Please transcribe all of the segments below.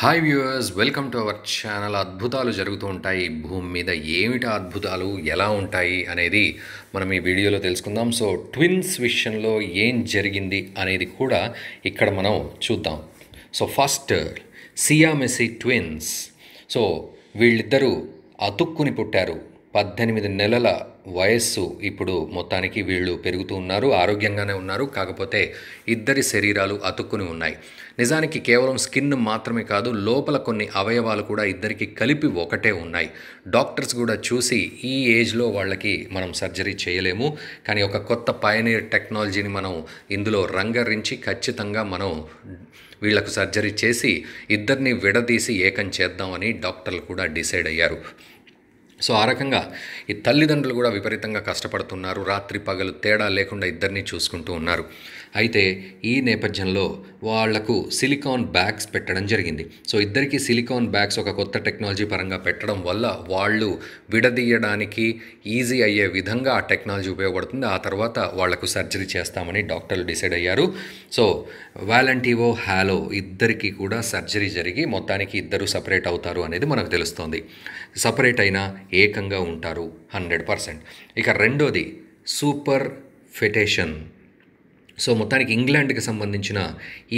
hi viewers welcome to our channel అద్భుతాలు జరుగుతూ ఉంటాయి భూమి మీద ఏమిటి అద్భుతాలు ఎలా ఉంటాయి అనేది మనం ఈ వీడియోలో తెలుసుకుందాం సో ట్విన్స్ విషయంలో ఏం జరిగింది అనేది కూడా ఇక్కడ మనం చూద్దాం so first Siamese twins so వీళ్ళిద్దరూ అతుక్కుని పుట్టారు పద్దెనిమిది నెలల వయస్సు ఇప్పుడు మొత్తానికి వీళ్ళు పెరుగుతూ ఉన్నారు ఆరోగ్యంగానే ఉన్నారు కాకపోతే ఇద్దరి శరీరాలు అతుక్కుని ఉన్నాయి నిజానికి కేవలం స్కిన్ మాత్రమే కాదు లోపల కొన్ని అవయవాలు కూడా ఇద్దరికి కలిపి ఒకటే ఉన్నాయి డాక్టర్స్ కూడా చూసి ఈ ఏజ్లో వాళ్ళకి మనం సర్జరీ చేయలేము కానీ ఒక కొత్త పయనీర్ టెక్నాలజీని మనం ఇందులో రంగరించి ఖచ్చితంగా మనం వీళ్లకు సర్జరీ చేసి ఇద్దరిని విడదీసి ఏకం చేద్దామని డాక్టర్లు కూడా డిసైడ్ అయ్యారు సో ఆ రకంగా ఈ తల్లిదండ్రులు కూడా విపరీతంగా కష్టపడుతున్నారు రాత్రి పగలు తేడా లేకుండా ఇద్దరిని చూసుకుంటూ ఉన్నారు అయితే ఈ నేపథ్యంలో వాళ్లకు సిలికాన్ బ్యాగ్స్ పెట్టడం జరిగింది సో ఇద్దరికీ సిలికాన్ బ్యాగ్స్ ఒక కొత్త టెక్నాలజీ పరంగా పెట్టడం వల్ల వాళ్ళు విడదీయడానికి ఈజీ అయ్యే విధంగా ఆ టెక్నాలజీ ఉపయోగపడుతుంది ఆ తర్వాత వాళ్లకు సర్జరీ చేస్తామని డాక్టర్లు డిసైడ్ అయ్యారు సో వ్యాలంటీవో హ్యాలో ఇద్దరికీ కూడా సర్జరీ జరిగి మొత్తానికి ఇద్దరు సపరేట్ అవుతారు అనేది మనకు తెలుస్తోంది సపరేట్ అయినా ఏకంగా ఉంటారు హండ్రెడ్ పర్సెంట్ ఇక రెండోది సూపర్ ఫెటేషన్ సో మొత్తానికి ఇంగ్లాండ్కి సంబంధించిన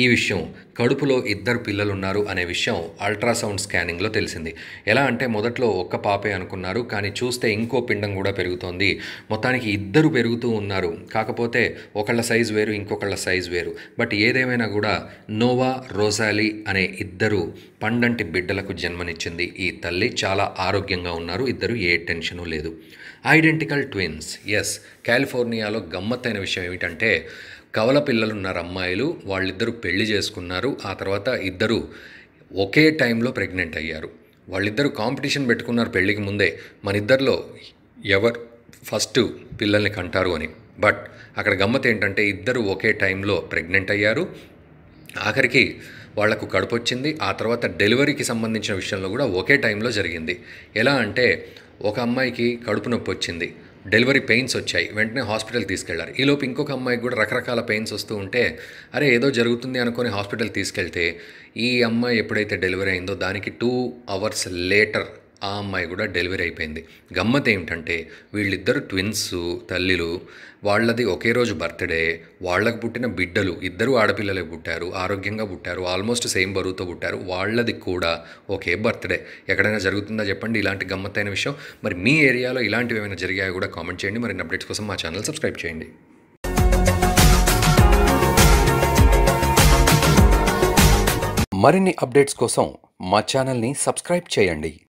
ఈ విషయం కడుపులో ఇద్దరు పిల్లలు ఉన్నారు అనే విషయం అల్ట్రాసౌండ్ స్కానింగ్లో తెలిసింది ఎలా అంటే మొదట్లో ఒక్క పాపే అనుకున్నారు కానీ చూస్తే ఇంకో పిండం కూడా పెరుగుతోంది మొత్తానికి ఇద్దరు పెరుగుతూ ఉన్నారు కాకపోతే ఒకళ్ళ సైజ్ వేరు ఇంకొకళ్ళ సైజ్ వేరు బట్ ఏదేమైనా కూడా నోవా రోసాలి అనే ఇద్దరు పండంటి బిడ్డలకు జన్మనిచ్చింది ఈ తల్లి చాలా ఆరోగ్యంగా ఉన్నారు ఇద్దరు ఏ టెన్షను లేదు ఐడెంటికల్ ట్విన్స్ ఎస్ కాలిఫోర్నియాలో గమ్మత్తైన విషయం ఏమిటంటే కవల పిల్లలున్నారు అమ్మాయిలు వాళ్ళిద్దరూ పెళ్లి చేసుకున్నారు ఆ తర్వాత ఇద్దరు ఒకే టైంలో ప్రెగ్నెంట్ అయ్యారు వాళ్ళిద్దరూ కాంపిటీషన్ పెట్టుకున్నారు పెళ్ళికి ముందే మన ఇద్దరిలో ఎవరు ఫస్ట్ పిల్లల్ని కంటారు అని బట్ అక్కడ గమ్మత్ ఏంటంటే ఇద్దరు ఒకే టైంలో ప్రెగ్నెంట్ అయ్యారు ఆఖరికి వాళ్లకు కడుపు వచ్చింది ఆ తర్వాత డెలివరీకి సంబంధించిన విషయంలో కూడా ఒకే టైంలో జరిగింది ఎలా అంటే ఒక అమ్మాయికి కడుపు నొప్పి వచ్చింది డెలివరీ పెయిన్స్ వచ్చాయి వెంటనే హాస్పిటల్ తీసుకెళ్లారు ఈలోపు ఇంకొక అమ్మాయికి కూడా రకరకాల పెయిన్స్ వస్తూ ఉంటే అరే ఏదో జరుగుతుంది అనుకుని హాస్పిటల్ తీసుకెళ్తే ఈ అమ్మాయి ఎప్పుడైతే డెలివరీ అయిందో దానికి టూ అవర్స్ లేటర్ ఆ అమ్మాయి కూడా డెలివరీ అయిపోయింది గమ్మత్ ఏమిటంటే వీళ్ళిద్దరు ట్విన్స్ తల్లిలు వాళ్ళది ఒకే రోజు బర్త్డే వాళ్ళకు పుట్టిన బిడ్డలు ఇద్దరు ఆడపిల్లలే పుట్టారు ఆరోగ్యంగా పుట్టారు ఆల్మోస్ట్ సేమ్ బరువుతో పుట్టారు వాళ్ళది కూడా ఒకే బర్త్డే ఎక్కడైనా జరుగుతుందా చెప్పండి ఇలాంటి గమ్మత్తైన విషయం మరి మీ ఏరియాలో ఇలాంటివి ఏమైనా జరిగాయో కూడా కామెంట్ చేయండి మరి అప్డేట్స్ కోసం మా ఛానల్ సబ్స్క్రైబ్ చేయండి మరిన్ని అప్డేట్స్ కోసం మా ఛానల్ని సబ్స్క్రైబ్ చేయండి